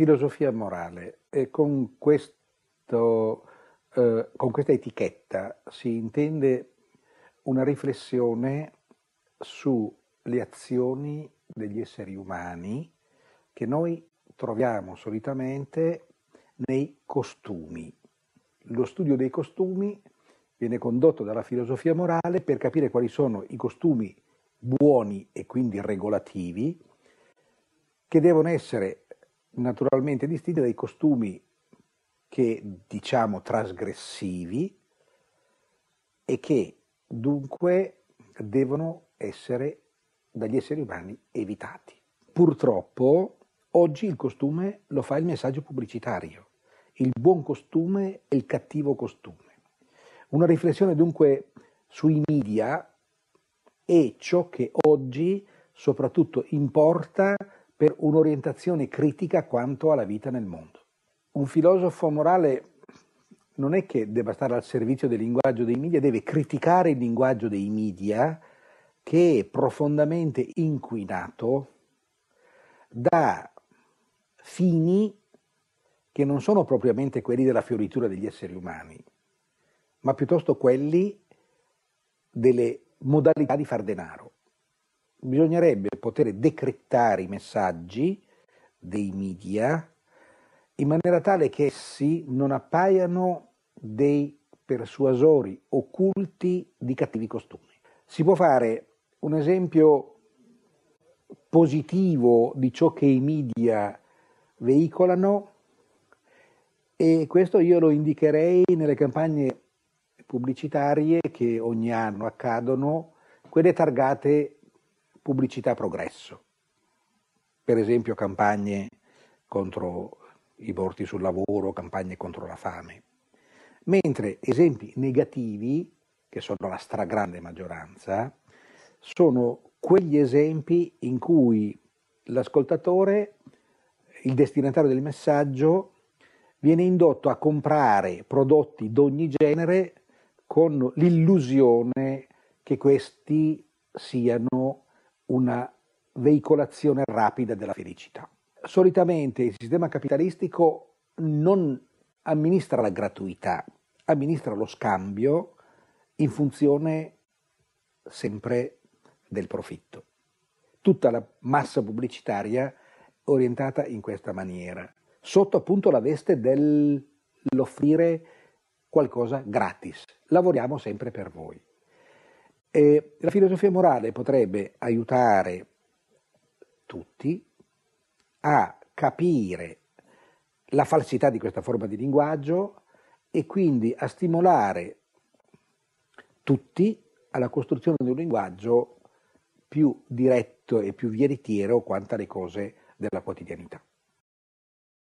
filosofia morale. E con, questo, eh, con questa etichetta si intende una riflessione sulle azioni degli esseri umani che noi troviamo solitamente nei costumi. Lo studio dei costumi viene condotto dalla filosofia morale per capire quali sono i costumi buoni e quindi regolativi che devono essere naturalmente distinte dai costumi che diciamo trasgressivi e che dunque devono essere dagli esseri umani evitati. Purtroppo oggi il costume lo fa il messaggio pubblicitario, il buon costume e il cattivo costume. Una riflessione dunque sui media e ciò che oggi soprattutto importa per un'orientazione critica quanto alla vita nel mondo. Un filosofo morale non è che debba stare al servizio del linguaggio dei media, deve criticare il linguaggio dei media che è profondamente inquinato da fini che non sono propriamente quelli della fioritura degli esseri umani, ma piuttosto quelli delle modalità di far denaro bisognerebbe poter decrittare i messaggi dei media in maniera tale che essi non appaiano dei persuasori occulti di cattivi costumi. Si può fare un esempio positivo di ciò che i media veicolano e questo io lo indicherei nelle campagne pubblicitarie che ogni anno accadono, quelle targate pubblicità progresso, per esempio campagne contro i morti sul lavoro, campagne contro la fame, mentre esempi negativi, che sono la stragrande maggioranza, sono quegli esempi in cui l'ascoltatore, il destinatario del messaggio, viene indotto a comprare prodotti d'ogni genere con l'illusione che questi siano una veicolazione rapida della felicità. Solitamente il sistema capitalistico non amministra la gratuità, amministra lo scambio in funzione sempre del profitto. Tutta la massa pubblicitaria è orientata in questa maniera, sotto appunto la veste dell'offrire qualcosa gratis. Lavoriamo sempre per voi. Eh, la filosofia morale potrebbe aiutare tutti a capire la falsità di questa forma di linguaggio e quindi a stimolare tutti alla costruzione di un linguaggio più diretto e più veritiero quanto alle cose della quotidianità.